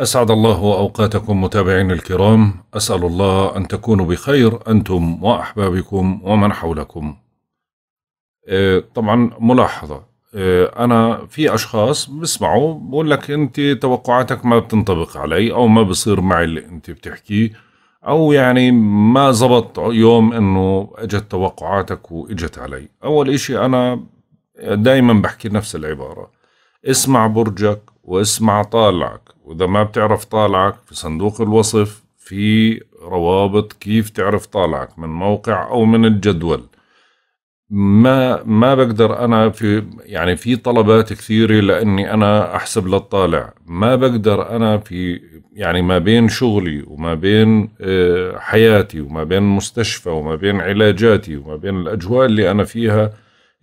أسعد الله أوقاتكم متابعين الكرام أسأل الله أن تكونوا بخير أنتم وأحبابكم ومن حولكم آه، طبعا ملاحظة آه، أنا في أشخاص بسمعوا بقول لك أنت توقعاتك ما بتنطبق علي أو ما بصير معي اللي أنت بتحكيه أو يعني ما زبط يوم أنه أجت توقعاتك وإجت علي أول إشي أنا دايما بحكي نفس العبارة اسمع برجك واسمع طالعك وإذا ما بتعرف طالعك في صندوق الوصف في روابط كيف تعرف طالعك من موقع أو من الجدول ما ما بقدر انا في يعني في طلبات كثيره لاني انا احسب للطالع ما بقدر انا في يعني ما بين شغلي وما بين آه، حياتي وما بين مستشفى وما بين علاجاتي وما بين الاجواء اللي انا فيها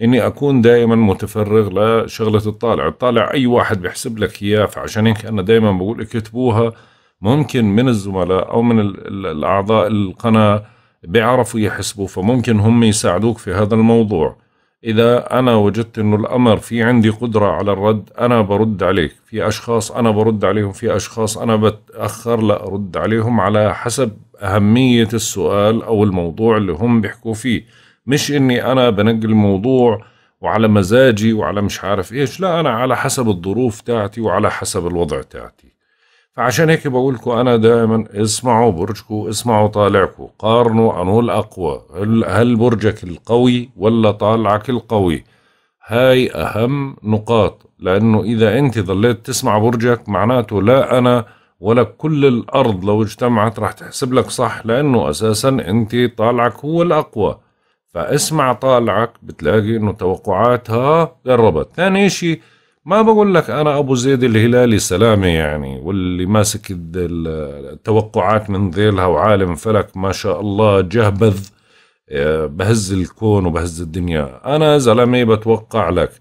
اني اكون دائما متفرغ لشغله الطالع، الطالع اي واحد بيحسب لك اياه فعشان هيك انا دائما بقول اكتبوها ممكن من الزملاء او من الاعضاء القناه بيعرفوا يحسبوا فممكن هم يساعدوك في هذا الموضوع. إذا أنا وجدت أنه الأمر في عندي قدرة على الرد أنا برد عليك في أشخاص أنا برد عليهم في أشخاص أنا بتأخر لأرد عليهم على حسب أهمية السؤال أو الموضوع اللي هم بيحكوا فيه مش اني انا بنقل الموضوع وعلى مزاجي وعلى مش عارف ايش لا انا على حسب الظروف تاعتي وعلى حسب الوضع تاعتي فعشان هيك بقول لكم انا دائما اسمعوا برجكم اسمعوا طالعكم قارنوا انو الاقوى هل, برجك القوي ولا طالعك القوي هاي اهم نقاط لانه اذا انت ضليت تسمع برجك معناته لا انا ولا كل الارض لو اجتمعت راح تحسب لك صح لانه اساسا انت طالعك هو الاقوى فاسمع طالعك بتلاقي انه توقعاتها قربت ثاني شيء ما بقول لك انا ابو زيد الهلالي سلامه يعني واللي ماسك التوقعات من ذيلها وعالم فلك ما شاء الله جهبذ آه، بهز الكون وبهز الدنيا انا زلمه بتوقع لك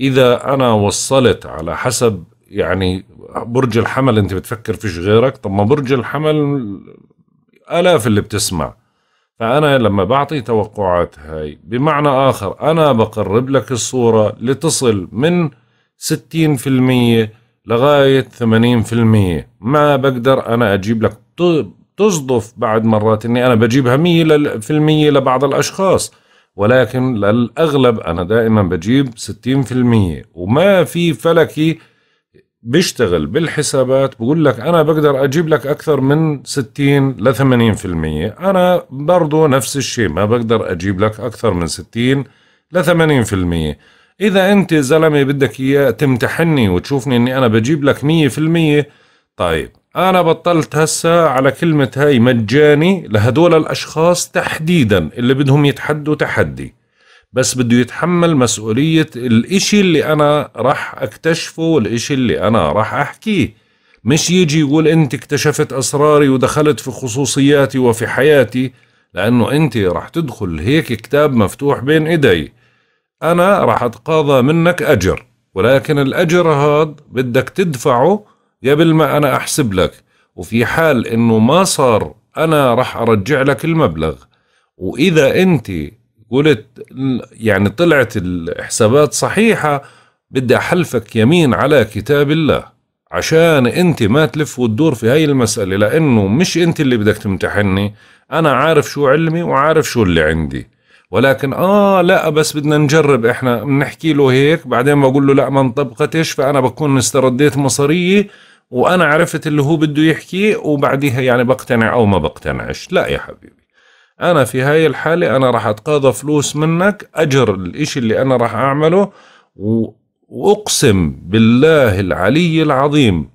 اذا انا وصلت على حسب يعني برج الحمل انت بتفكر فيش غيرك طب ما برج الحمل الاف اللي بتسمع فأنا لما بعطي توقعات هاي بمعنى آخر أنا بقرب لك الصورة لتصل من 60% لغاية 80% ما بقدر أنا أجيب لك تصدف بعد مرات أني أنا بجيبها 100% لبعض الأشخاص ولكن للأغلب أنا دائما بجيب 60% وما في فلكي بيشتغل بالحسابات بقول لك انا بقدر اجيب لك اكثر من 60 ل 80% انا برضه نفس الشيء ما بقدر اجيب لك اكثر من 60 ل 80% اذا انت زلمه بدك اياه تمتحني وتشوفني اني انا بجيب لك 100% طيب انا بطلت هسه على كلمه هاي مجاني لهدول الاشخاص تحديدا اللي بدهم يتحدوا تحدي بس بده يتحمل مسؤولية الإشي اللي أنا راح أكتشفه والإشي اللي أنا راح أحكيه مش يجي يقول أنت اكتشفت أسراري ودخلت في خصوصياتي وفي حياتي لأنه أنت راح تدخل هيك كتاب مفتوح بين إيدي أنا راح أتقاضى منك أجر ولكن الأجر هذا بدك تدفعه قبل ما أنا أحسب لك وفي حال أنه ما صار أنا راح أرجع لك المبلغ وإذا أنت قلت يعني طلعت الحسابات صحيحة بدي أحلفك يمين على كتاب الله عشان انت ما تلف وتدور في هاي المسألة لأنه مش انت اللي بدك تمتحني أنا عارف شو علمي وعارف شو اللي عندي ولكن آه لا بس بدنا نجرب إحنا بنحكي له هيك بعدين بقول له لا ما انطبقتش فأنا بكون استرديت مصرية وأنا عرفت اللي هو بده يحكيه وبعديها يعني بقتنع أو ما بقتنعش لا يا حبيبي انا في هاي الحالة انا راح اتقاضى فلوس منك اجر الاشي اللي انا راح اعمله واقسم بالله العلي العظيم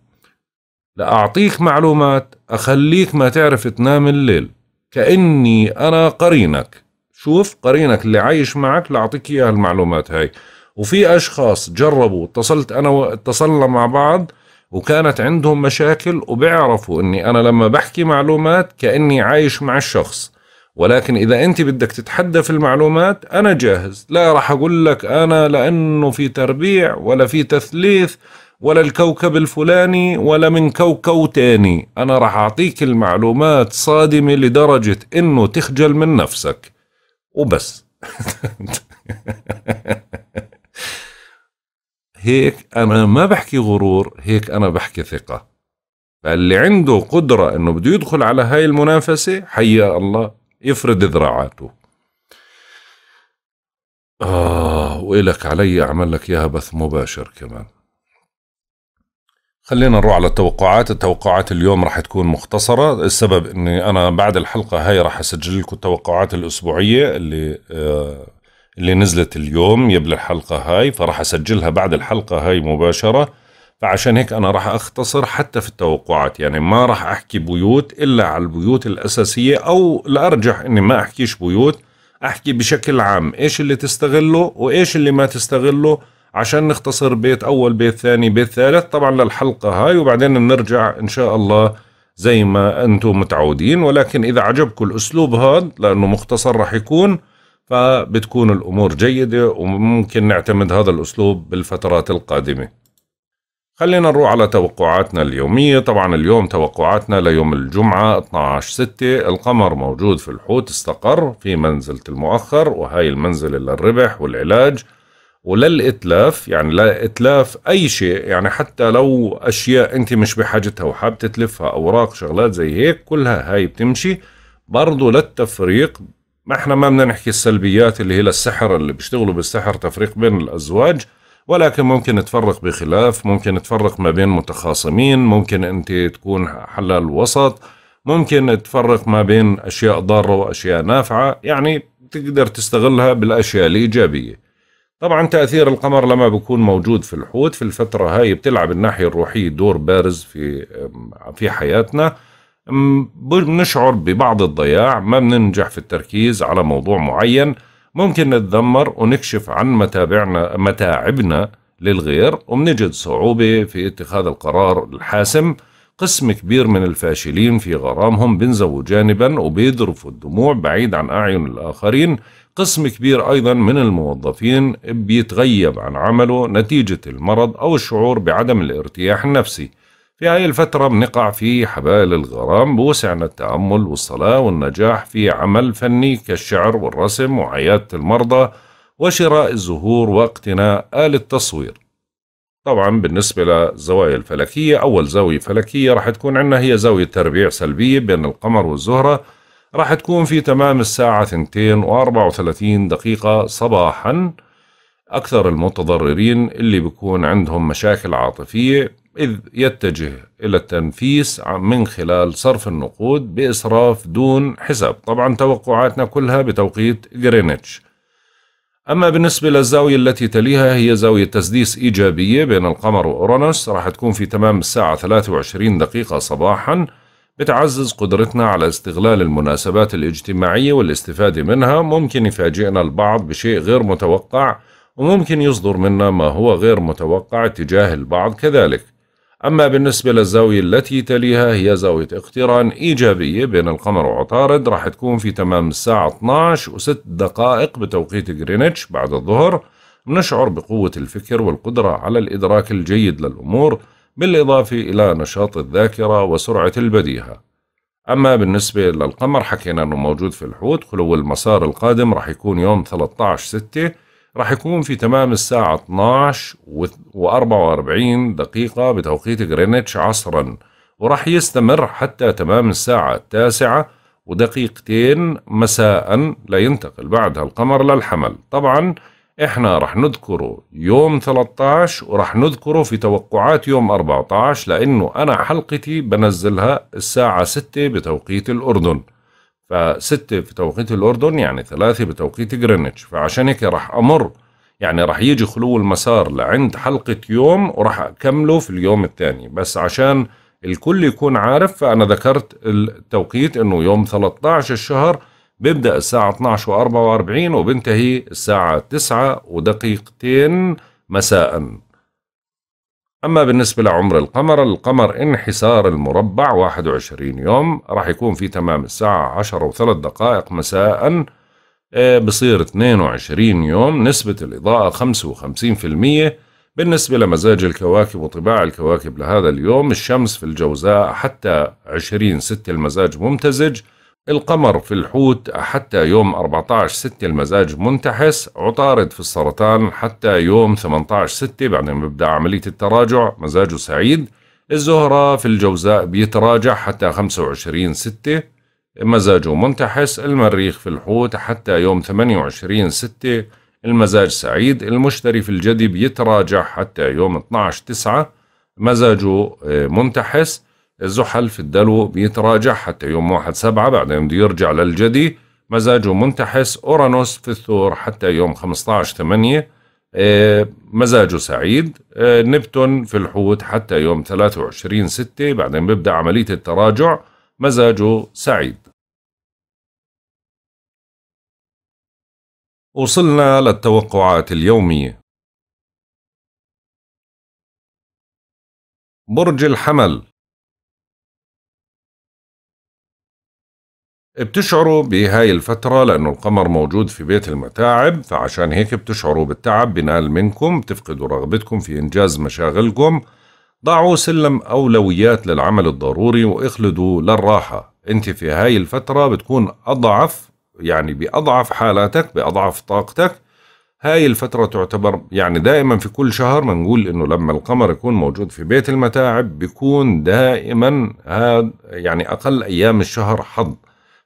لأعطيك معلومات أخليك ما تعرف تنام الليل كأني أنا قرينك شوف قرينك اللي عايش معك لأعطيك إياه المعلومات هاي وفي أشخاص جربوا اتصلت أنا واتصلنا مع بعض وكانت عندهم مشاكل وبيعرفوا أني أنا لما بحكي معلومات كأني عايش مع الشخص ولكن إذا أنت بدك تتحدى في المعلومات أنا جاهز لا راح أقول لك أنا لأنه في تربيع ولا في تثليث ولا الكوكب الفلاني ولا من كوكب تاني أنا راح أعطيك المعلومات صادمة لدرجة أنه تخجل من نفسك وبس هيك أنا ما بحكي غرور هيك أنا بحكي ثقة فاللي عنده قدرة أنه بده يدخل على هاي المنافسة حيا الله يفرد ذراعاته آه وإلك علي أعمل لك إياها بث مباشر كمان خلينا نروح على التوقعات التوقعات اليوم راح تكون مختصرة السبب أني أنا بعد الحلقة هاي راح أسجل لكم التوقعات الأسبوعية اللي آه اللي نزلت اليوم قبل الحلقة هاي فراح أسجلها بعد الحلقة هاي مباشرة فعشان هيك أنا راح أختصر حتى في التوقعات يعني ما راح أحكي بيوت إلا على البيوت الأساسية أو الأرجح إني ما أحكيش بيوت أحكي بشكل عام إيش اللي تستغله وإيش اللي ما تستغله عشان نختصر بيت أول بيت ثاني بيت ثالث طبعا للحلقة هاي وبعدين بنرجع إن شاء الله زي ما أنتم متعودين ولكن إذا عجبكم الأسلوب هذا لأنه مختصر راح يكون فبتكون الأمور جيدة وممكن نعتمد هذا الأسلوب بالفترات القادمة خلينا نروح على توقعاتنا اليومية طبعا اليوم توقعاتنا ليوم الجمعة 12 6 القمر موجود في الحوت استقر في منزلة المؤخر وهي المنزلة للربح والعلاج وللإتلاف يعني لإتلاف أي شيء يعني حتى لو أشياء أنت مش بحاجتها وحاب تتلفها أوراق شغلات زي هيك كلها هاي بتمشي برضو للتفريق ما احنا ما بدنا نحكي السلبيات اللي هي للسحر اللي بيشتغلوا بالسحر تفريق بين الأزواج ولكن ممكن تفرق بخلاف ممكن تفرق ما بين متخاصمين ممكن أنت تكون حلال وسط ممكن تفرق ما بين أشياء ضارة وأشياء نافعة يعني تقدر تستغلها بالأشياء الإيجابية طبعا تأثير القمر لما بيكون موجود في الحوت في الفترة هاي بتلعب الناحية الروحية دور بارز في في حياتنا بنشعر ببعض الضياع ما بننجح في التركيز على موضوع معين ممكن نتذمر ونكشف عن متابعنا متاعبنا للغير ومنجد صعوبة في اتخاذ القرار الحاسم قسم كبير من الفاشلين في غرامهم بنزووا جانبا وبيذرفوا الدموع بعيد عن أعين الآخرين قسم كبير أيضا من الموظفين بيتغيب عن عمله نتيجة المرض أو الشعور بعدم الارتياح النفسي في هاي الفترة بنقع في حبال الغرام بوسعنا التأمل والصلاة والنجاح في عمل فني كالشعر والرسم وعيادة المرضى وشراء الزهور واقتناء آلة تصوير طبعا بالنسبة للزوايا الفلكية أول زاوية فلكية راح تكون عندنا هي زاوية تربيع سلبية بين القمر والزهرة راح تكون في تمام الساعة 2 و34 دقيقة صباحا أكثر المتضررين اللي بيكون عندهم مشاكل عاطفية إذ يتجه إلى التنفيس من خلال صرف النقود بإسراف دون حساب طبعا توقعاتنا كلها بتوقيت غرينتش أما بالنسبة للزاوية التي تليها هي زاوية تسديس إيجابية بين القمر وأورانوس راح تكون في تمام الساعة 23 دقيقة صباحا بتعزز قدرتنا على استغلال المناسبات الاجتماعية والاستفادة منها ممكن يفاجئنا البعض بشيء غير متوقع وممكن يصدر منا ما هو غير متوقع تجاه البعض كذلك أما بالنسبة للزاوية التي تليها هي زاوية اقتران إيجابية بين القمر وعطارد راح تكون في تمام الساعة 12 و6 دقائق بتوقيت غرينتش بعد الظهر نشعر بقوة الفكر والقدرة على الإدراك الجيد للأمور بالإضافة إلى نشاط الذاكرة وسرعة البديهة أما بالنسبة للقمر حكينا أنه موجود في الحوت خلو المسار القادم راح يكون يوم 13 6 راح يكون في تمام الساعة 12 و 44 دقيقة بتوقيت غرينتش عصرا وراح يستمر حتى تمام الساعة التاسعة ودقيقتين مساء لينتقل بعدها القمر للحمل طبعا احنا راح نذكره يوم 13 وراح نذكره في توقعات يوم 14 لانه انا حلقتي بنزلها الساعة 6 بتوقيت الاردن فستة في توقيت الأردن يعني ثلاثة بتوقيت جرينتش فعشان هيك راح أمر يعني راح يجي خلو المسار لعند حلقة يوم وراح أكمله في اليوم الثاني بس عشان الكل يكون عارف فأنا ذكرت التوقيت أنه يوم 13 الشهر بيبدأ الساعة 12 و 44 وبنتهي الساعة 9 ودقيقتين مساء أما بالنسبة لعمر القمر القمر انحسار المربع 21 يوم راح يكون في تمام الساعة 10 و3 دقائق مساء آه، بصير 22 يوم نسبة الإضاءة 55% بالنسبة لمزاج الكواكب وطباع الكواكب لهذا اليوم الشمس في الجوزاء حتى 20 ستة المزاج ممتزج القمر في الحوت حتى يوم 14 6 المزاج منتحس عطارد في السرطان حتى يوم 18 بعد بعدين ببدأ عملية التراجع مزاجه سعيد الزهرة في الجوزاء بيتراجع حتى 25 ستة مزاجه منتحس المريخ في الحوت حتى يوم 28 ستة المزاج سعيد المشتري في الجدي بيتراجع حتى يوم 12 تسعة مزاجه آه، منتحس زحل في الدلو بيتراجع حتى يوم واحد سبعة بعدين بده يرجع للجدي مزاجه منتحس أورانوس في الثور حتى يوم 15 8 آه، مزاجه سعيد آه، نبتون في الحوت حتى يوم 23 6 بعدين بيبدأ عملية التراجع مزاجه سعيد وصلنا للتوقعات اليومية برج الحمل بتشعروا بهاي الفترة لأنه القمر موجود في بيت المتاعب فعشان هيك بتشعروا بالتعب بنال منكم بتفقدوا رغبتكم في إنجاز مشاغلكم ضعوا سلم أولويات للعمل الضروري وإخلدوا للراحة أنت في هاي الفترة بتكون أضعف يعني بأضعف حالاتك بأضعف طاقتك هاي الفترة تعتبر يعني دائما في كل شهر بنقول انه لما القمر يكون موجود في بيت المتاعب بيكون دائما هاد يعني اقل ايام الشهر حظ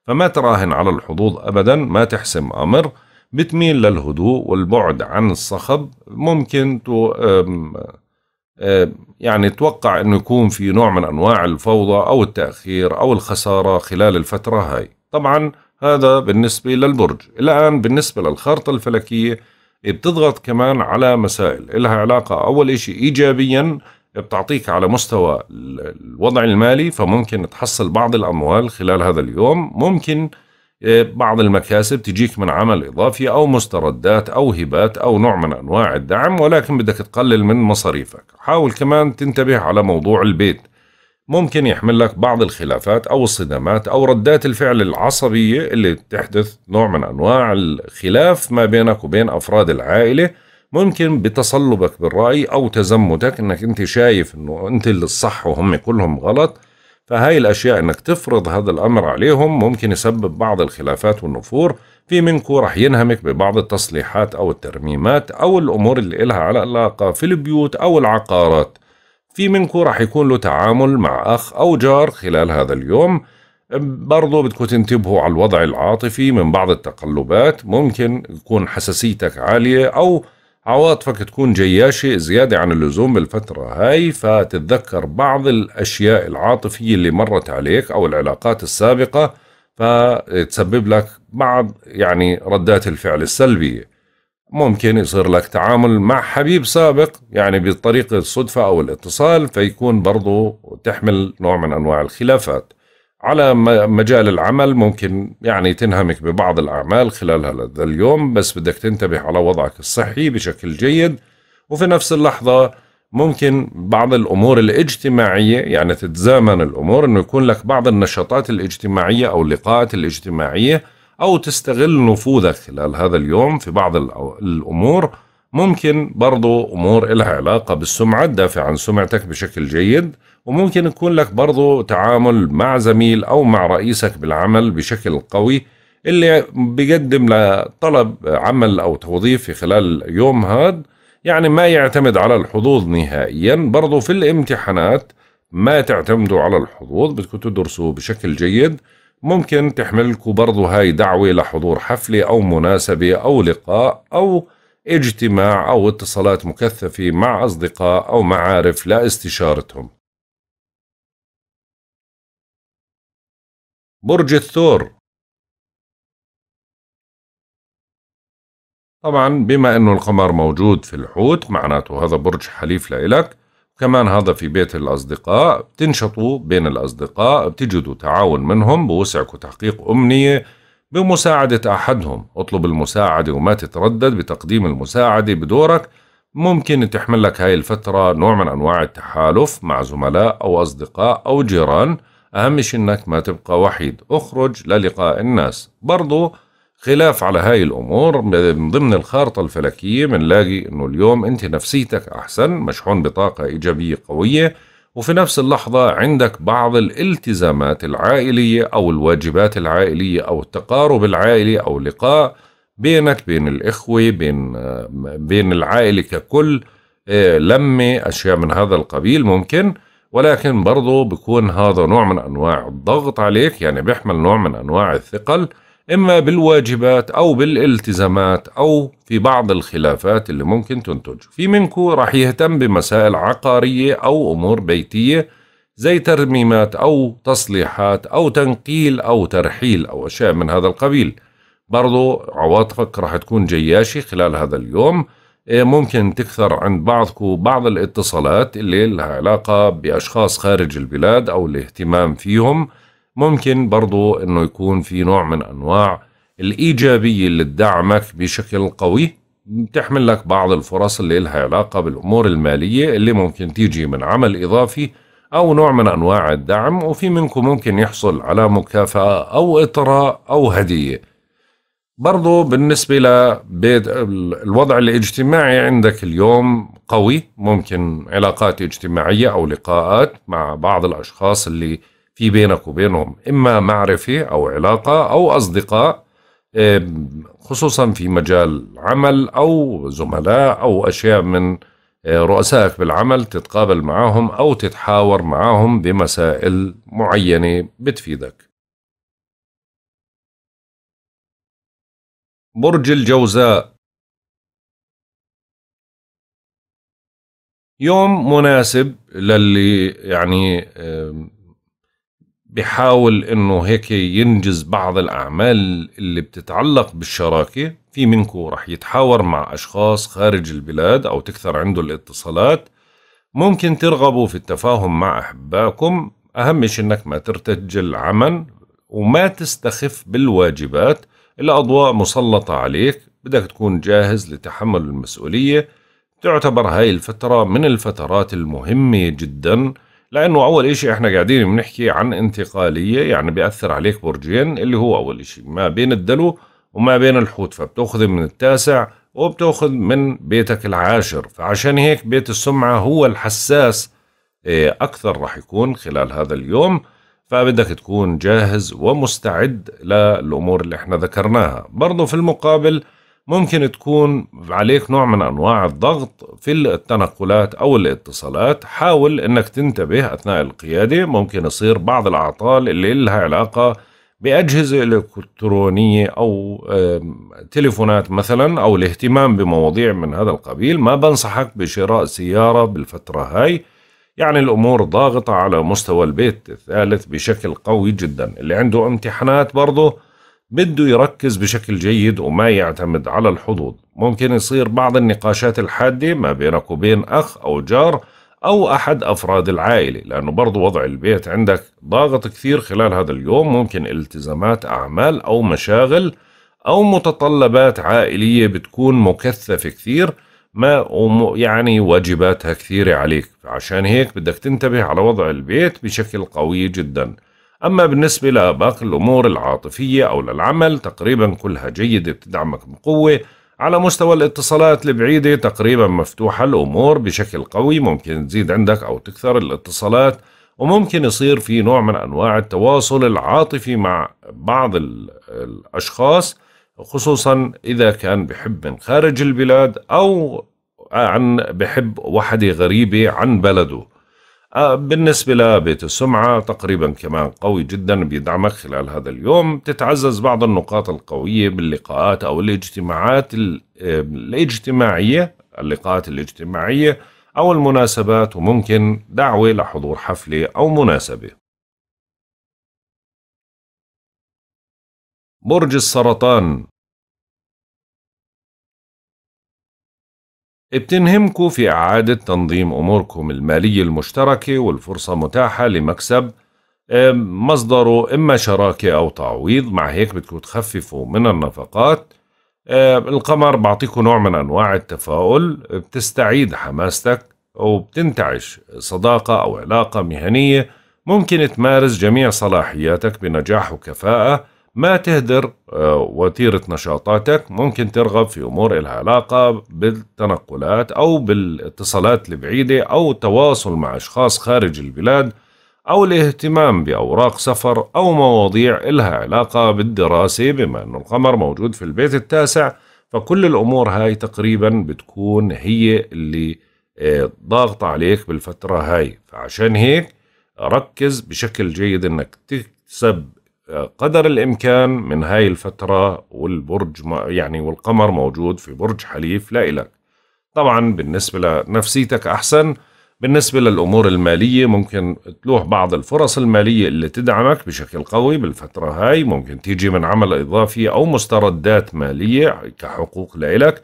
فما تراهن على الحظوظ أبدا ما تحسم أمر بتميل للهدوء والبعد عن الصخب ممكن تو يعني توقع أنه يكون في نوع من أنواع الفوضى أو التأخير أو الخسارة خلال الفترة هاي طبعا هذا بالنسبة للبرج الآن بالنسبة للخارطة الفلكية بتضغط كمان على مسائل إلها علاقة أول شيء إيجابيا بتعطيك على مستوى الوضع المالي فممكن تحصل بعض الأموال خلال هذا اليوم ممكن آه، بعض المكاسب تجيك من عمل إضافي أو مستردات أو هبات أو نوع من أنواع الدعم ولكن بدك تقلل من مصاريفك حاول كمان تنتبه على موضوع البيت ممكن يحمل لك بعض الخلافات أو الصدامات أو ردات الفعل العصبية اللي تحدث نوع من أنواع الخلاف ما بينك وبين أفراد العائلة ممكن بتصلبك بالرأي أو تزمتك إنك أنت شايف إنه أنت اللي الصح وهم كلهم غلط فهاي الأشياء إنك تفرض هذا الأمر عليهم ممكن يسبب بعض الخلافات والنفور في منكم رح ينهمك ببعض التصليحات أو الترميمات أو الأمور اللي إلها علاقة في البيوت أو العقارات في منكم رح يكون له تعامل مع أخ أو جار خلال هذا اليوم برضو بدكم تنتبهوا على الوضع العاطفي من بعض التقلبات ممكن يكون حساسيتك عالية أو عواطفك تكون جياشة زيادة عن اللزوم بالفترة هاي فتتذكر بعض الأشياء العاطفية اللي مرت عليك أو العلاقات السابقة فتسبب لك بعض يعني ردات الفعل السلبية ممكن يصير لك تعامل مع حبيب سابق يعني بطريقة الصدفة أو الاتصال فيكون برضو تحمل نوع من أنواع الخلافات على مجال العمل ممكن يعني تنهمك ببعض الأعمال خلال هذا اليوم بس بدك تنتبه على وضعك الصحي بشكل جيد وفي نفس اللحظة ممكن بعض الأمور الاجتماعية يعني تتزامن الأمور أنه يكون لك بعض النشاطات الاجتماعية أو اللقاءات الاجتماعية أو تستغل نفوذك خلال هذا اليوم في بعض الأمور ممكن برضو أمور إلها علاقة بالسمعة تدافع عن سمعتك بشكل جيد وممكن يكون لك برضو تعامل مع زميل أو مع رئيسك بالعمل بشكل قوي اللي بيقدم لطلب عمل أو توظيف في خلال يوم هاد يعني ما يعتمد على الحظوظ نهائيا برضو في الامتحانات ما تعتمدوا على الحظوظ بدكم تدرسوا بشكل جيد ممكن تحملكوا برضو هاي دعوة لحضور حفلة أو مناسبة أو لقاء أو اجتماع أو اتصالات مكثفة مع أصدقاء أو معارف لاستشارتهم برج الثور طبعا بما انه القمر موجود في الحوت معناته هذا برج حليف لإلك وكمان هذا في بيت الأصدقاء بتنشطوا بين الأصدقاء بتجدوا تعاون منهم بوسعك تحقيق أمنية بمساعدة أحدهم اطلب المساعدة وما تتردد بتقديم المساعدة بدورك ممكن تحمل لك هاي الفترة نوع من أنواع التحالف مع زملاء أو أصدقاء أو جيران أهم شيء إنك ما تبقى وحيد اخرج للقاء الناس برضو خلاف على هاي الأمور من ضمن الخارطة الفلكية بنلاقي إنه اليوم أنت نفسيتك أحسن مشحون بطاقة إيجابية قوية وفي نفس اللحظة عندك بعض الالتزامات العائلية أو الواجبات العائلية أو التقارب العائلي أو لقاء بينك بين الإخوة بين, بين العائلة ككل إيه، لمة أشياء من هذا القبيل ممكن ولكن برضه بيكون هذا نوع من أنواع الضغط عليك يعني بيحمل نوع من أنواع الثقل إما بالواجبات أو بالالتزامات أو في بعض الخلافات اللي ممكن تنتج في منكو راح يهتم بمسائل عقارية أو أمور بيتية زي ترميمات أو تصليحات أو تنقيل أو ترحيل أو أشياء من هذا القبيل برضو عواطفك راح تكون جياشة خلال هذا اليوم إيه، ممكن تكثر عند بعضكم بعض الاتصالات اللي لها علاقة بأشخاص خارج البلاد أو الاهتمام فيهم ممكن برضو أنه يكون في نوع من أنواع الإيجابية اللي تدعمك بشكل قوي بتحمل لك بعض الفرص اللي لها علاقة بالأمور المالية اللي ممكن تيجي من عمل إضافي أو نوع من أنواع الدعم وفي منكم ممكن يحصل على مكافأة أو إطراء أو هدية برضو بالنسبة للوضع الاجتماعي عندك اليوم قوي ممكن علاقات اجتماعية أو لقاءات مع بعض الأشخاص اللي في بينك وبينهم إما معرفة أو علاقة أو أصدقاء خصوصا في مجال عمل أو زملاء أو أشياء من آه، رؤسائك بالعمل تتقابل معهم أو تتحاور معهم بمسائل معينة بتفيدك برج الجوزاء يوم مناسب للي يعني بحاول انه هيك ينجز بعض الاعمال اللي بتتعلق بالشراكه في منكم رح يتحاور مع اشخاص خارج البلاد او تكثر عنده الاتصالات ممكن ترغبوا في التفاهم مع احبائكم اهم شيء انك ما ترتجل عمل وما تستخف بالواجبات الأضواء مسلطة عليك بدك تكون جاهز لتحمل المسؤولية تعتبر هاي الفترة من الفترات المهمة جدا لأنه أول إشي إحنا قاعدين بنحكي عن انتقالية يعني بيأثر عليك برجين اللي هو أول إشي ما بين الدلو وما بين الحوت فبتأخذ من التاسع وبتأخذ من بيتك العاشر فعشان هيك بيت السمعة هو الحساس إيه، أكثر رح يكون خلال هذا اليوم فبدك تكون جاهز ومستعد للأمور اللي احنا ذكرناها برضو في المقابل ممكن تكون عليك نوع من أنواع الضغط في التنقلات أو الاتصالات حاول أنك تنتبه أثناء القيادة ممكن يصير بعض الأعطال اللي لها علاقة بأجهزة إلكترونية أو تليفونات مثلا أو الاهتمام بمواضيع من هذا القبيل ما بنصحك بشراء سيارة بالفترة هاي يعني الأمور ضاغطة على مستوى البيت الثالث بشكل قوي جدا اللي عنده امتحانات برضه بده يركز بشكل جيد وما يعتمد على الحظوظ ممكن يصير بعض النقاشات الحادة ما بينك وبين أخ أو جار أو أحد أفراد العائلة لأنه برضو وضع البيت عندك ضاغط كثير خلال هذا اليوم ممكن التزامات أعمال أو مشاغل أو متطلبات عائلية بتكون مكثفة كثير ما يعني واجباتها كثيرة عليك عشان هيك بدك تنتبه على وضع البيت بشكل قوي جدا أما بالنسبة لباقي الأمور العاطفية أو للعمل تقريبا كلها جيدة بتدعمك بقوة على مستوى الاتصالات البعيدة تقريبا مفتوحة الأمور بشكل قوي ممكن تزيد عندك أو تكثر الاتصالات وممكن يصير في نوع من أنواع التواصل العاطفي مع بعض الأشخاص خصوصا إذا كان بحب من خارج البلاد أو عن بحب وحدة غريبة عن بلده آه، بالنسبة لبيت السمعة تقريبا كمان قوي جدا بيدعمك خلال هذا اليوم تتعزز بعض النقاط القوية باللقاءات أو الاجتماعات الاجتماعية اللقاءات الاجتماعية أو المناسبات وممكن دعوة لحضور حفلة أو مناسبة برج السرطان بتنهمكوا في إعادة تنظيم أموركم المالية المشتركة والفرصة متاحة لمكسب مصدره إما شراكة أو تعويض مع هيك بدكم تخففوا من النفقات القمر بعطيكم نوع من أنواع التفاؤل بتستعيد حماستك وبتنتعش صداقة أو علاقة مهنية ممكن تمارس جميع صلاحياتك بنجاح وكفاءة ما تهدر آه، وتيرة نشاطاتك ممكن ترغب في أمور إلها علاقة بالتنقلات أو بالاتصالات البعيدة أو التواصل مع أشخاص خارج البلاد أو الاهتمام بأوراق سفر أو مواضيع إلها علاقة بالدراسة بما أن القمر موجود في البيت التاسع فكل الأمور هاي تقريبا بتكون هي اللي آه، ضاغطة عليك بالفترة هاي فعشان هيك ركز بشكل جيد أنك تكسب قدر الإمكان من هاي الفترة والبرج يعني والقمر موجود في برج حليف لا طبعا بالنسبة لنفسيتك أحسن بالنسبة للأمور المالية ممكن تلوح بعض الفرص المالية اللي تدعمك بشكل قوي بالفترة هاي ممكن تيجي من عمل إضافي أو مستردات مالية كحقوق لإلك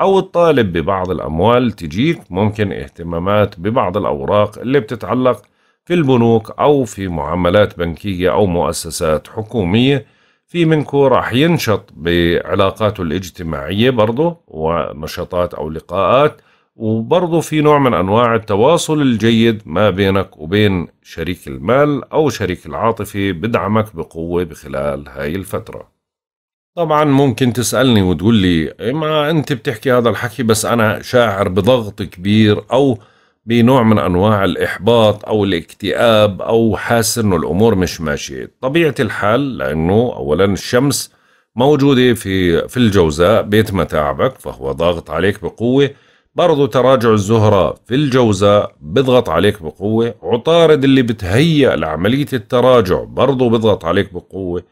أو الطالب ببعض الأموال تجيك ممكن اهتمامات ببعض الأوراق اللي بتتعلق في البنوك أو في معاملات بنكية أو مؤسسات حكومية في منكو راح ينشط بعلاقاته الاجتماعية برضه ونشاطات أو لقاءات وبرضه في نوع من أنواع التواصل الجيد ما بينك وبين شريك المال أو شريك العاطفي بدعمك بقوة بخلال هاي الفترة طبعا ممكن تسألني وتقول لي إيه، ما أنت بتحكي هذا الحكي بس أنا شاعر بضغط كبير أو بنوع من أنواع الإحباط أو الاكتئاب أو حاسس أنه الأمور مش ماشية طبيعة الحال لأنه أولا الشمس موجودة في, في الجوزاء بيت متاعبك فهو ضاغط عليك بقوة برضو تراجع الزهرة في الجوزاء بضغط عليك بقوة عطارد اللي بتهيأ لعملية التراجع برضو بضغط عليك بقوة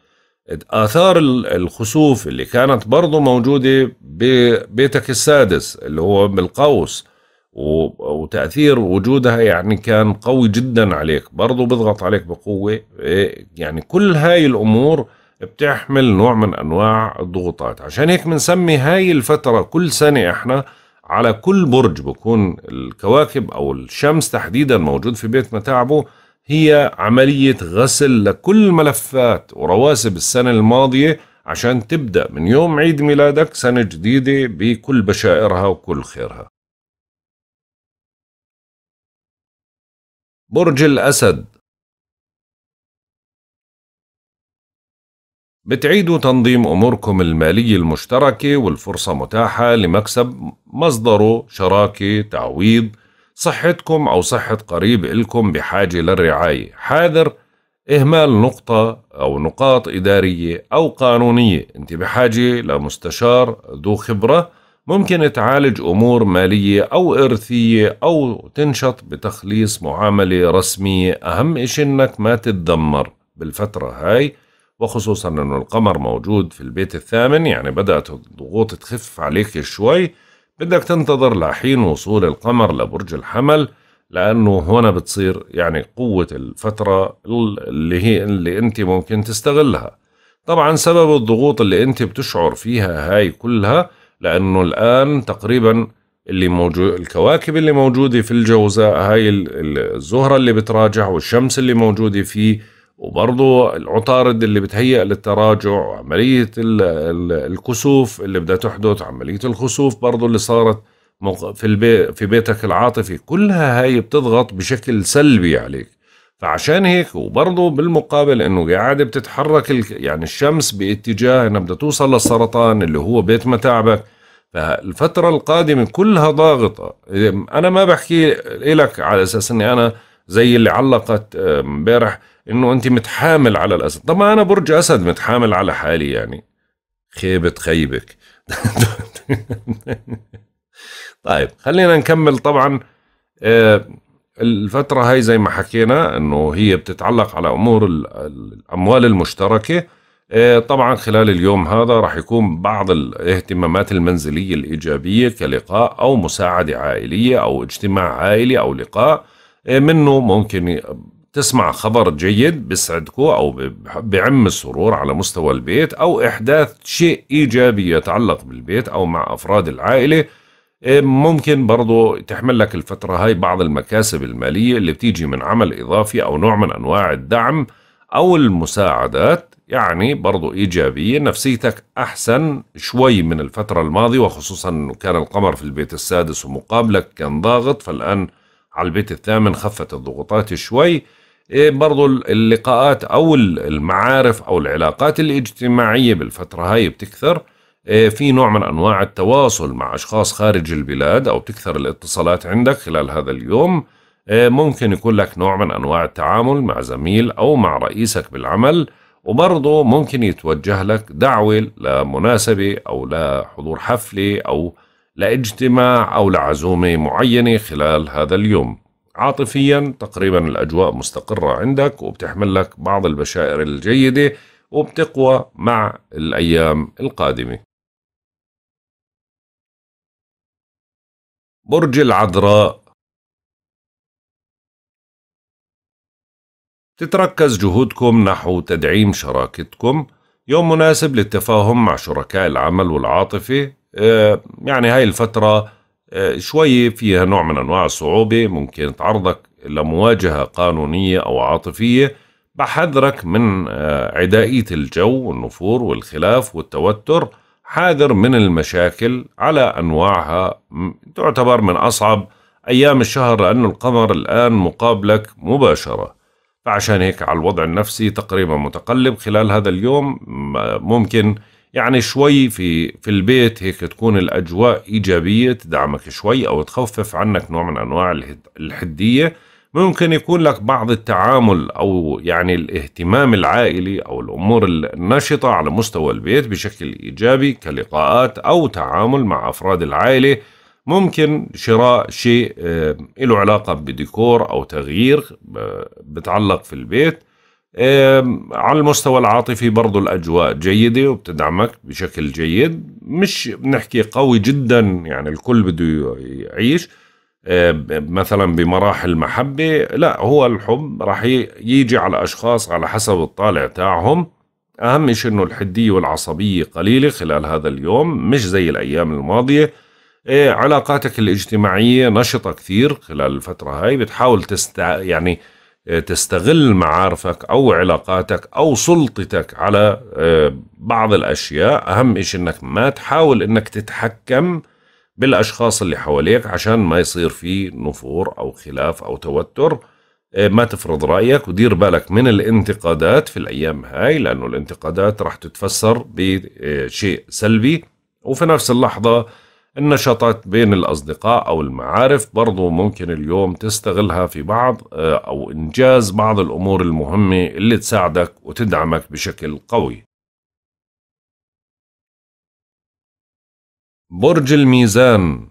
آثار الخسوف اللي كانت برضو موجودة ببيتك السادس اللي هو بالقوس وتأثير وجودها يعني كان قوي جدا عليك برضو بضغط عليك بقوة إيه، يعني كل هاي الأمور بتحمل نوع من أنواع الضغوطات عشان هيك بنسمي هاي الفترة كل سنة إحنا على كل برج بكون الكواكب أو الشمس تحديدا موجود في بيت متاعبه هي عملية غسل لكل ملفات ورواسب السنة الماضية عشان تبدأ من يوم عيد ميلادك سنة جديدة بكل بشائرها وكل خيرها برج الأسد بتعيدوا تنظيم أموركم المالية المشتركة والفرصة متاحة لمكسب مصدره شراكة تعويض صحتكم أو صحة قريب إلكم بحاجة للرعاية حاذر إهمال نقطة أو نقاط إدارية أو قانونية أنت بحاجة لمستشار ذو خبرة ممكن تعالج أمور مالية أو إرثية أو تنشط بتخليص معاملة رسمية أهم إشي إنك ما تتدمر بالفترة هاي وخصوصا إنه القمر موجود في البيت الثامن يعني بدأت الضغوط تخف عليك شوي بدك تنتظر لحين وصول القمر لبرج الحمل لأنه هنا بتصير يعني قوة الفترة اللي هي اللي أنت ممكن تستغلها طبعا سبب الضغوط اللي أنت بتشعر فيها هاي كلها لأنه الآن تقريبا اللي موجود الكواكب اللي موجودة في الجوزاء هاي الزهرة اللي بتراجع والشمس اللي موجودة فيه وبرضه العطارد اللي بتهيأ للتراجع وعملية الكسوف اللي بدها تحدث عملية الخسوف برضه اللي صارت في البيت في بيتك العاطفي كلها هاي بتضغط بشكل سلبي عليك فعشان هيك وبرضه بالمقابل انه قاعد بتتحرك يعني الشمس باتجاه انها بدها توصل للسرطان اللي هو بيت متاعبك فالفترة القادمة كلها ضاغطة أنا ما بحكي لك على أساس أني أنا زي اللي علقت آه، امبارح أنه أنت متحامل على الأسد طبعا أنا برج أسد متحامل على حالي يعني خيبة خيبك طيب خلينا نكمل طبعا آه، الفترة هاي زي ما حكينا أنه هي بتتعلق على أمور الأموال المشتركة آه، طبعا خلال اليوم هذا راح يكون بعض الاهتمامات المنزلية الإيجابية كلقاء أو مساعدة عائلية أو اجتماع عائلي أو لقاء آه، منه ممكن تسمع خبر جيد بيسعدكوا أو بعم السرور على مستوى البيت أو إحداث شيء إيجابي يتعلق بالبيت أو مع أفراد العائلة آه، ممكن برضو تحمل لك الفترة هاي بعض المكاسب المالية اللي بتيجي من عمل إضافي أو نوع من أنواع الدعم أو المساعدات يعني برضو إيجابية نفسيتك أحسن شوي من الفترة الماضية وخصوصا أنه كان القمر في البيت السادس ومقابلك كان ضاغط فالآن على البيت الثامن خفت الضغوطات شوي إيه، برضو اللقاءات أو المعارف أو العلاقات الاجتماعية بالفترة هاي بتكثر إيه، في نوع من أنواع التواصل مع أشخاص خارج البلاد أو بتكثر الاتصالات عندك خلال هذا اليوم إيه، ممكن يكون لك نوع من أنواع التعامل مع زميل أو مع رئيسك بالعمل وبرضه ممكن يتوجه لك دعوة لمناسبة أو لحضور حفلة أو لاجتماع أو لعزومة معينة خلال هذا اليوم عاطفيا تقريبا الأجواء مستقرة عندك وبتحمل لك بعض البشائر الجيدة وبتقوى مع الأيام القادمة برج العذراء تتركز جهودكم نحو تدعيم شراكتكم يوم مناسب للتفاهم مع شركاء العمل والعاطفة آه، يعني هاي الفترة آه، شوي فيها نوع من أنواع الصعوبة ممكن تعرضك لمواجهة قانونية أو عاطفية بحذرك من آه، عدائية الجو والنفور والخلاف والتوتر حاذر من المشاكل على أنواعها تعتبر من أصعب أيام الشهر لأن القمر الآن مقابلك مباشرة فعشان هيك على الوضع النفسي تقريبا متقلب خلال هذا اليوم ممكن يعني شوي في في البيت هيك تكون الاجواء ايجابيه تدعمك شوي او تخفف عنك نوع من انواع الحديه ممكن يكون لك بعض التعامل او يعني الاهتمام العائلي او الامور النشطه على مستوى البيت بشكل ايجابي كلقاءات او تعامل مع افراد العائله ممكن شراء شيء آه، له علاقة بديكور أو تغيير بتعلق آه، في البيت آه، على المستوى العاطفي برضو الأجواء جيدة وبتدعمك بشكل جيد مش بنحكي قوي جدا يعني الكل بده يعيش مثلا بمراحل محبة لا هو الحب راح يجي على أشخاص على حسب الطالع تاعهم أهم شيء أنه الحدية والعصبية قليلة خلال هذا اليوم مش زي الأيام الماضية إيه علاقاتك الاجتماعية نشطة كثير خلال الفترة هاي بتحاول تست يعني إيه، تستغل معارفك أو علاقاتك أو سلطتك على إيه، بعض الأشياء أهم إشي أنك ما تحاول أنك تتحكم بالأشخاص اللي حواليك عشان ما يصير في نفور أو خلاف أو توتر إيه، ما تفرض رأيك ودير بالك من الانتقادات في الأيام هاي لأنه الانتقادات راح تتفسر بشيء سلبي وفي نفس اللحظة النشاطات بين الأصدقاء أو المعارف برضو ممكن اليوم تستغلها في بعض آه، أو إنجاز بعض الأمور المهمة اللي تساعدك وتدعمك بشكل قوي برج الميزان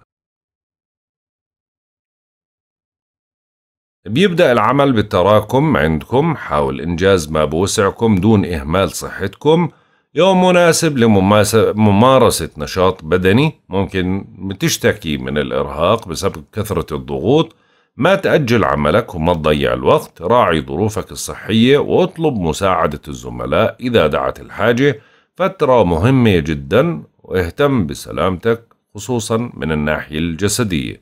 بيبدأ العمل بالتراكم عندكم حاول إنجاز ما بوسعكم دون إهمال صحتكم يوم مناسب لممارسة نشاط بدني ممكن تشتكي من الإرهاق بسبب كثرة الضغوط ما تأجل عملك وما تضيع الوقت راعي ظروفك الصحية واطلب مساعدة الزملاء إذا دعت الحاجة فترة مهمة جدا واهتم بسلامتك خصوصا من الناحية الجسدية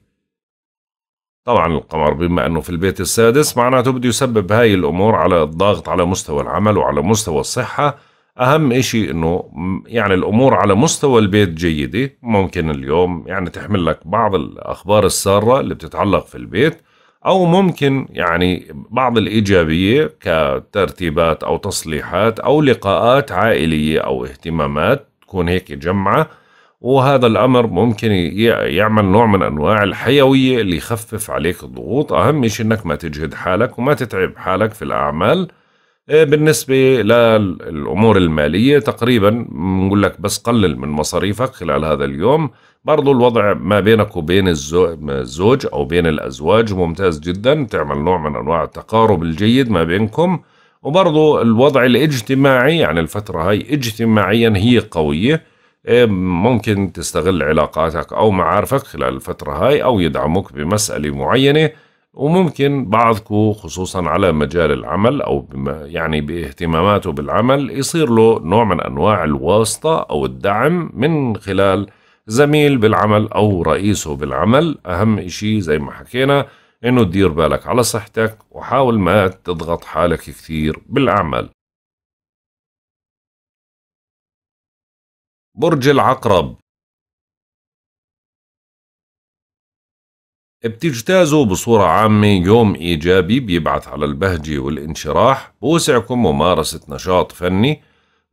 طبعا القمر بما أنه في البيت السادس معناته بده يسبب هاي الأمور على الضغط على مستوى العمل وعلى مستوى الصحة اهم شيء انه يعني الامور على مستوى البيت جيده ممكن اليوم يعني تحمل لك بعض الاخبار الساره اللي بتتعلق في البيت او ممكن يعني بعض الايجابيه كترتيبات او تصليحات او لقاءات عائليه او اهتمامات تكون هيك جمعه وهذا الامر ممكن يعمل نوع من انواع الحيويه اللي يخفف عليك الضغوط اهم شيء انك ما تجهد حالك وما تتعب حالك في الاعمال آه، بالنسبة للأمور المالية تقريبا بنقول لك بس قلل من مصاريفك خلال هذا اليوم برضو الوضع ما بينك وبين الزوج أو بين الأزواج ممتاز جدا تعمل نوع من أنواع التقارب الجيد ما بينكم وبرضو الوضع الاجتماعي يعني الفترة هاي اجتماعيا هي قوية آه، ممكن تستغل علاقاتك أو معارفك خلال الفترة هاي أو يدعموك بمسألة معينة وممكن بعضكم خصوصا على مجال العمل أو يعني باهتماماته بالعمل يصير له نوع من أنواع الواسطة أو الدعم من خلال زميل بالعمل أو رئيسه بالعمل أهم شيء زي ما حكينا إنه تدير بالك على صحتك وحاول ما تضغط حالك كثير بالأعمال برج العقرب بتجتازوا بصورة عامة يوم إيجابي بيبعث على البهجة والانشراح بوسعكم ممارسة نشاط فني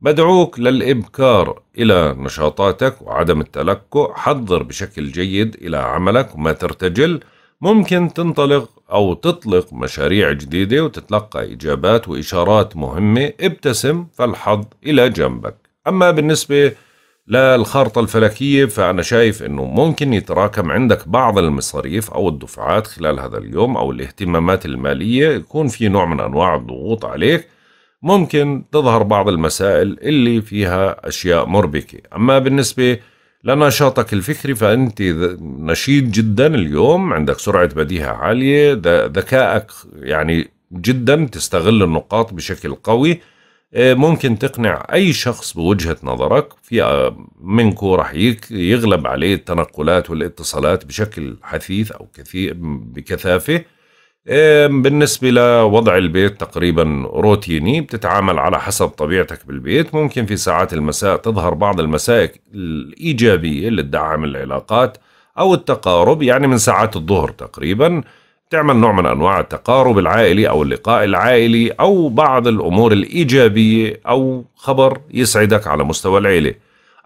بدعوك للإبكار إلى نشاطاتك وعدم التلكؤ حضر بشكل جيد إلى عملك وما ترتجل ممكن تنطلق أو تطلق مشاريع جديدة وتتلقى إجابات وإشارات مهمة ابتسم فالحظ إلى جنبك أما بالنسبة للخارطة الفلكية فأنا شايف أنه ممكن يتراكم عندك بعض المصاريف أو الدفعات خلال هذا اليوم أو الاهتمامات المالية يكون في نوع من أنواع الضغوط عليك ممكن تظهر بعض المسائل اللي فيها أشياء مربكة أما بالنسبة لنشاطك الفكري فأنت نشيط جدا اليوم عندك سرعة بديهة عالية ذكائك يعني جدا تستغل النقاط بشكل قوي آه، ممكن تقنع أي شخص بوجهة نظرك في آه، منكو راح يغلب عليه التنقلات والاتصالات بشكل حثيث أو كثير بكثافة بالنسبة لوضع البيت تقريبا روتيني بتتعامل على حسب طبيعتك بالبيت ممكن في ساعات المساء تظهر بعض المسائك الإيجابية اللي تدعم العلاقات أو التقارب يعني من ساعات الظهر تقريباً تعمل نوع من أنواع التقارب العائلي أو اللقاء العائلي أو بعض الأمور الإيجابية أو خبر يسعدك على مستوى العيلة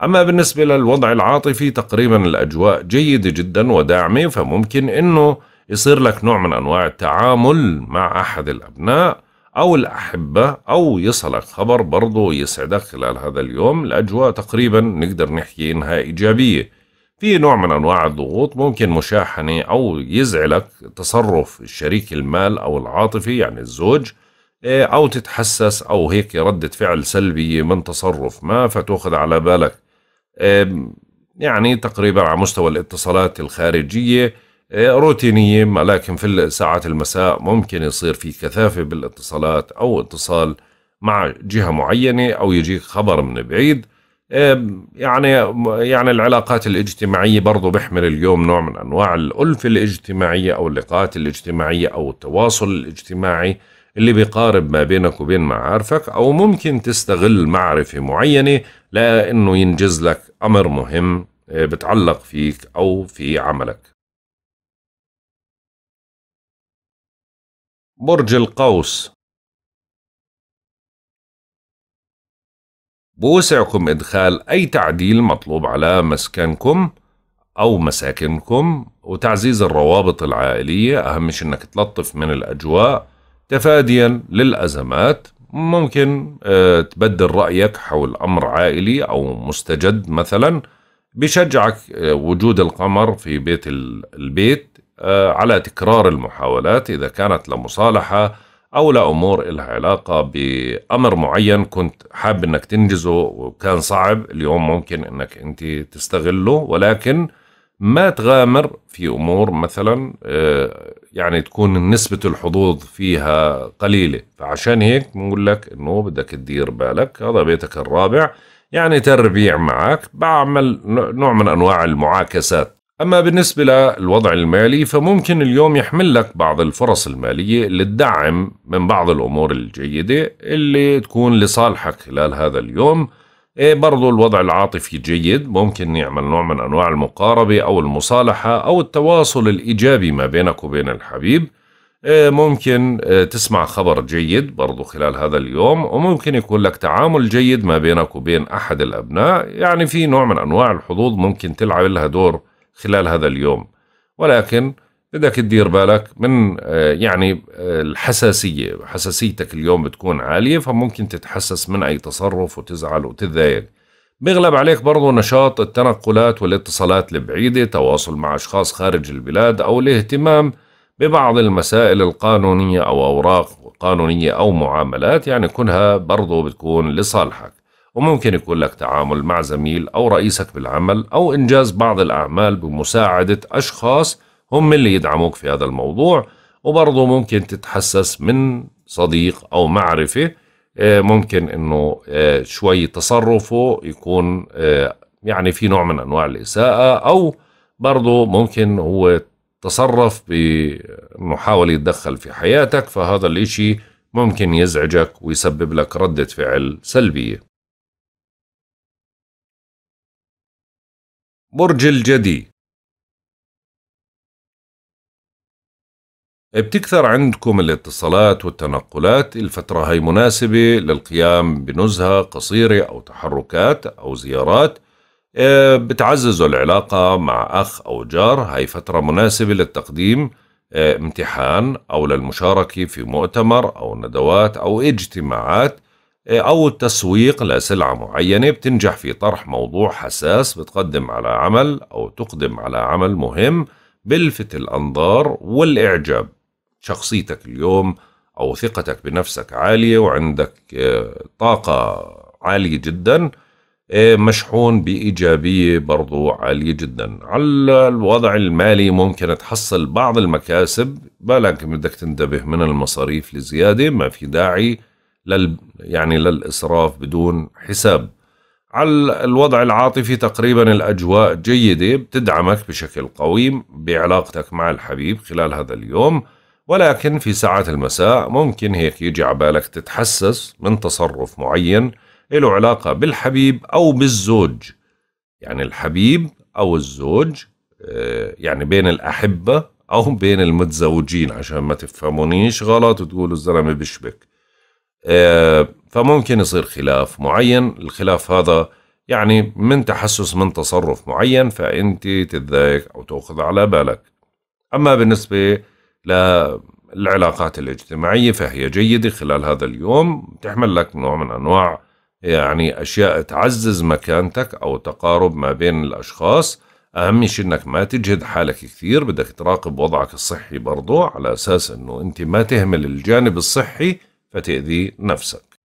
أما بالنسبة للوضع العاطفي تقريبا الأجواء جيدة جدا وداعمة فممكن أنه يصير لك نوع من أنواع التعامل مع أحد الأبناء أو الأحبة أو يصلك خبر برضو يسعدك خلال هذا اليوم الأجواء تقريبا نقدر نحكي إنها إيجابية في نوع من أنواع الضغوط ممكن مشاحنة أو يزعلك تصرف شريك المال أو العاطفي يعني الزوج إيه، أو تتحسس أو هيك ردة فعل سلبية من تصرف ما فتأخذ على بالك إيه، يعني تقريبا على مستوى الاتصالات الخارجية إيه، روتينية لكن في ساعات المساء ممكن يصير في كثافة بالاتصالات أو اتصال مع جهة معينة أو يجيك خبر من بعيد إيه، يعني يعني العلاقات الاجتماعيه برضه بيحمل اليوم نوع من انواع الالفه الاجتماعيه او اللقاءات الاجتماعيه او التواصل الاجتماعي اللي بيقارب ما بينك وبين معارفك او ممكن تستغل معرفه معينه لانه ينجز لك امر مهم إيه، بتعلق فيك او في عملك برج القوس بوسعكم إدخال أي تعديل مطلوب على مسكنكم أو مساكنكم وتعزيز الروابط العائلية أهم شيء إنك تلطف من الأجواء تفاديا للأزمات ممكن آه، تبدل رأيك حول أمر عائلي أو مستجد مثلا بشجعك آه، وجود القمر في بيت البيت آه، على تكرار المحاولات إذا كانت لمصالحة او لامور لها علاقه بامر معين كنت حاب انك تنجزه وكان صعب اليوم ممكن انك انت تستغله ولكن ما تغامر في امور مثلا آه، يعني تكون نسبه الحظوظ فيها قليله فعشان هيك بنقول لك انه بدك تدير بالك هذا بيتك الرابع يعني تربيع معك بعمل نوع من انواع المعاكسات أما بالنسبة للوضع المالي فممكن اليوم يحمل لك بعض الفرص المالية اللي تدعم من بعض الأمور الجيدة اللي تكون لصالحك خلال هذا اليوم إيه برضو الوضع العاطفي جيد ممكن يعمل نوع من أنواع المقاربة أو المصالحة أو التواصل الإيجابي ما بينك وبين الحبيب إيه ممكن إيه، تسمع خبر جيد برضو خلال هذا اليوم وممكن يكون لك تعامل جيد ما بينك وبين أحد الأبناء يعني في نوع من أنواع الحظوظ ممكن تلعب لها دور خلال هذا اليوم ولكن بدك تدير بالك من آه، يعني آه، الحساسية حساسيتك اليوم بتكون عالية فممكن تتحسس من أي تصرف وتزعل وتتضايق بيغلب عليك برضو نشاط التنقلات والاتصالات البعيدة تواصل مع أشخاص خارج البلاد أو الاهتمام ببعض المسائل القانونية أو أوراق قانونية أو معاملات يعني كلها برضو بتكون لصالحك وممكن يكون لك تعامل مع زميل أو رئيسك بالعمل أو إنجاز بعض الأعمال بمساعدة أشخاص هم اللي يدعموك في هذا الموضوع وبرضه ممكن تتحسس من صديق أو معرفة آه، ممكن إنه آه، شوي تصرفه يكون آه، يعني في نوع من أنواع الإساءة أو برضه ممكن هو تصرف بمحاولة يتدخل في حياتك فهذا الإشي ممكن يزعجك ويسبب لك ردة فعل سلبية برج الجدي بتكثر عندكم الاتصالات والتنقلات الفترة هاي مناسبة للقيام بنزهة قصيرة أو تحركات أو زيارات آه، بتعززوا العلاقة مع أخ أو جار هاي فترة مناسبة للتقديم آه، امتحان أو للمشاركة في مؤتمر أو ندوات أو اجتماعات أو التسويق لسلعة معينة بتنجح في طرح موضوع حساس بتقدم على عمل أو تقدم على عمل مهم بلفت الأنظار والإعجاب شخصيتك اليوم أو ثقتك بنفسك عالية وعندك آه، طاقة عالية جدا آه، مشحون بإيجابية برضو عالية جدا على الوضع المالي ممكن تحصل بعض المكاسب بالك بدك تنتبه من المصاريف لزيادة ما في داعي لل يعني للإسراف بدون حساب على الوضع العاطفي تقريبا الأجواء جيدة بتدعمك بشكل قوي بعلاقتك مع الحبيب خلال هذا اليوم ولكن في ساعات المساء ممكن هيك يجي عبالك تتحسس من تصرف معين له علاقة بالحبيب أو بالزوج يعني الحبيب أو الزوج آه، يعني بين الأحبة أو بين المتزوجين عشان ما تفهمونيش غلط وتقولوا الزلمة بشبك فممكن يصير خلاف معين الخلاف هذا يعني من تحسس من تصرف معين فأنت تتضايق أو تأخذ على بالك أما بالنسبة للعلاقات الاجتماعية فهي جيدة خلال هذا اليوم تحمل لك نوع من أنواع يعني أشياء تعزز مكانتك أو تقارب ما بين الأشخاص أهم شيء أنك ما تجهد حالك كثير بدك تراقب وضعك الصحي برضو على أساس أنه أنت ما تهمل الجانب الصحي فتأذي نفسك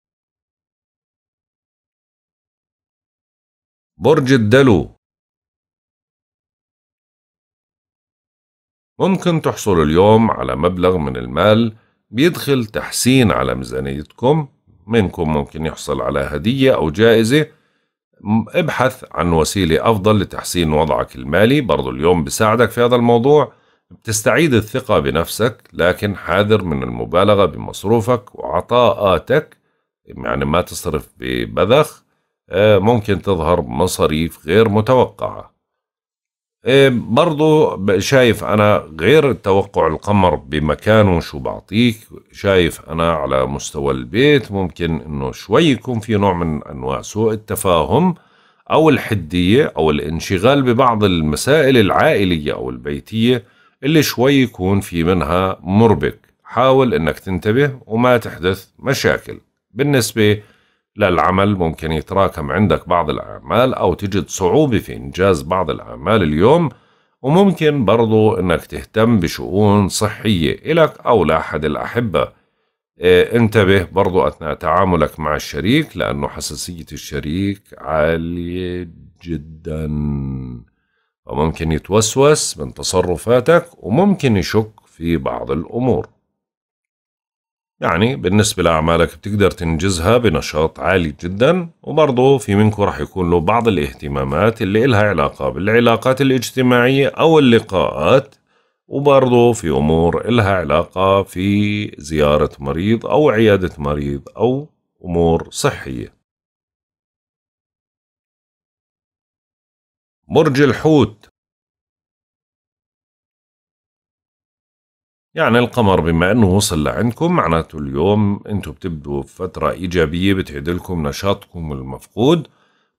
برج الدلو ممكن تحصل اليوم على مبلغ من المال بيدخل تحسين على ميزانيتكم منكم ممكن يحصل على هدية أو جائزة ابحث عن وسيلة أفضل لتحسين وضعك المالي برضو اليوم بساعدك في هذا الموضوع بتستعيد الثقة بنفسك لكن حاذر من المبالغة بمصروفك وعطاءاتك يعني ما تصرف ببذخ آه، ممكن تظهر مصاريف غير متوقعة آه، برضو شايف أنا غير توقع القمر بمكانه شو بعطيك شايف أنا على مستوى البيت ممكن أنه شوي يكون في نوع من أنواع سوء التفاهم أو الحدية أو الانشغال ببعض المسائل العائلية أو البيتية اللي شوي يكون في منها مربك حاول انك تنتبه وما تحدث مشاكل بالنسبة للعمل ممكن يتراكم عندك بعض الأعمال أو تجد صعوبة في إنجاز بعض الأعمال اليوم وممكن برضو أنك تهتم بشؤون صحية إلك أو لأحد الأحبة إيه انتبه برضو أثناء تعاملك مع الشريك لأنه حساسية الشريك عالية جداً وممكن يتوسوس من تصرفاتك وممكن يشك في بعض الأمور يعني بالنسبة لأعمالك بتقدر تنجزها بنشاط عالي جدا وبرضه في منكم رح يكون له بعض الاهتمامات اللي إلها علاقة بالعلاقات الاجتماعية أو اللقاءات وبرضه في أمور إلها علاقة في زيارة مريض أو عيادة مريض أو أمور صحية برج الحوت يعني القمر بما انه وصل لعندكم معناته اليوم انتم بتبدوا فتره ايجابية بتعدلكم نشاطكم المفقود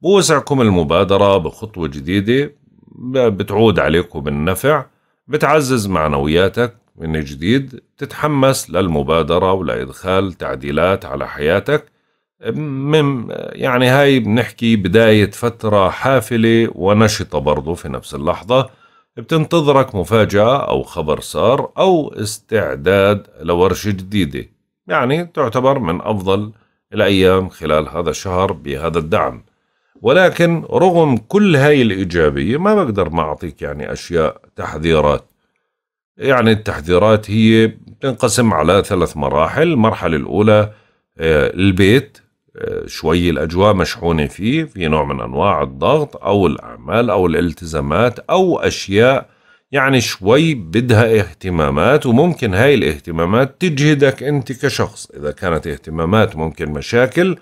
بوسعكم المبادرة بخطوة جديدة بتعود عليكم بالنفع بتعزز معنوياتك من جديد تتحمس للمبادرة ولإدخال تعديلات على حياتك من يعني هاي بنحكي بداية فترة حافلة ونشطة برضو في نفس اللحظة بتنتظرك مفاجأة أو خبر سار أو استعداد لورشة جديدة يعني تعتبر من أفضل الأيام خلال هذا الشهر بهذا الدعم ولكن رغم كل هاي الإيجابية ما بقدر ما أعطيك يعني أشياء تحذيرات يعني التحذيرات هي بتنقسم على ثلاث مراحل المرحلة الأولى آه، البيت شوي الأجواء مشحونة فيه في نوع من أنواع الضغط أو الأعمال أو الالتزامات أو أشياء يعني شوي بدها اهتمامات وممكن هاي الاهتمامات تجهدك أنت كشخص إذا كانت اهتمامات ممكن مشاكل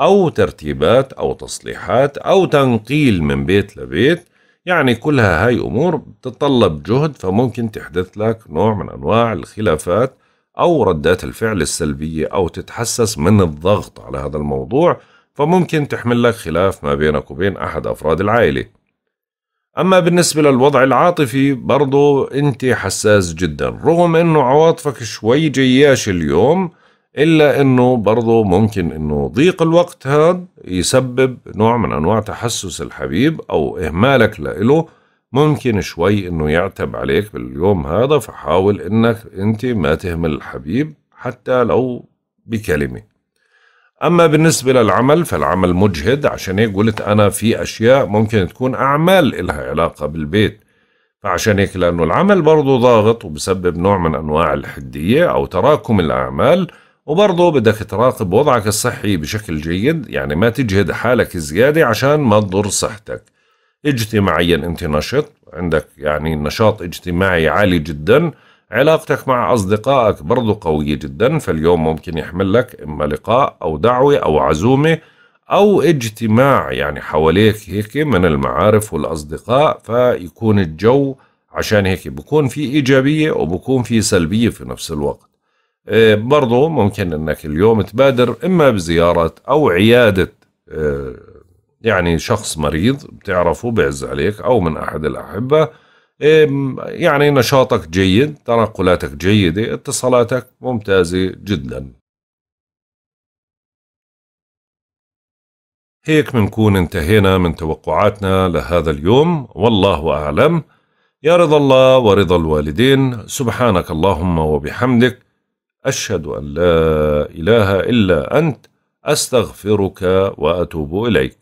أو ترتيبات أو تصليحات أو تنقيل من بيت لبيت يعني كلها هاي أمور بتتطلب جهد فممكن تحدث لك نوع من أنواع الخلافات أو ردات الفعل السلبية أو تتحسس من الضغط على هذا الموضوع فممكن تحمل لك خلاف ما بينك وبين أحد أفراد العائلة أما بالنسبة للوضع العاطفي برضو أنت حساس جدا رغم أنه عواطفك شوي جياش اليوم إلا أنه برضو ممكن أنه ضيق الوقت هذا يسبب نوع من أنواع تحسس الحبيب أو إهمالك لإله ممكن شوي انه يعتب عليك باليوم هذا فحاول انك انت ما تهمل الحبيب حتى لو بكلمه اما بالنسبه للعمل فالعمل مجهد عشان هيك قلت انا في اشياء ممكن تكون اعمال إلها علاقه بالبيت فعشان هيك لانه العمل برضه ضاغط وبسبب نوع من انواع الحديه او تراكم الاعمال وبرضه بدك تراقب وضعك الصحي بشكل جيد يعني ما تجهد حالك زياده عشان ما تضر صحتك اجتماعيا انت نشط عندك يعني نشاط اجتماعي عالي جدا علاقتك مع أصدقائك برضو قوية جدا فاليوم ممكن يحمل لك إما لقاء أو دعوة أو عزومة أو اجتماع يعني حواليك هيك من المعارف والأصدقاء فيكون الجو عشان هيك بكون في إيجابية وبكون في سلبية في نفس الوقت آه، برضو ممكن أنك اليوم تبادر إما بزيارة أو عيادة آه، يعني شخص مريض بتعرفه بعز عليك أو من أحد الأحبة يعني نشاطك جيد تنقلاتك جيدة اتصالاتك ممتازة جدا هيك منكون انتهينا من توقعاتنا لهذا اليوم والله أعلم يا رضا الله ورضا الوالدين سبحانك اللهم وبحمدك أشهد أن لا إله إلا أنت أستغفرك وأتوب إليك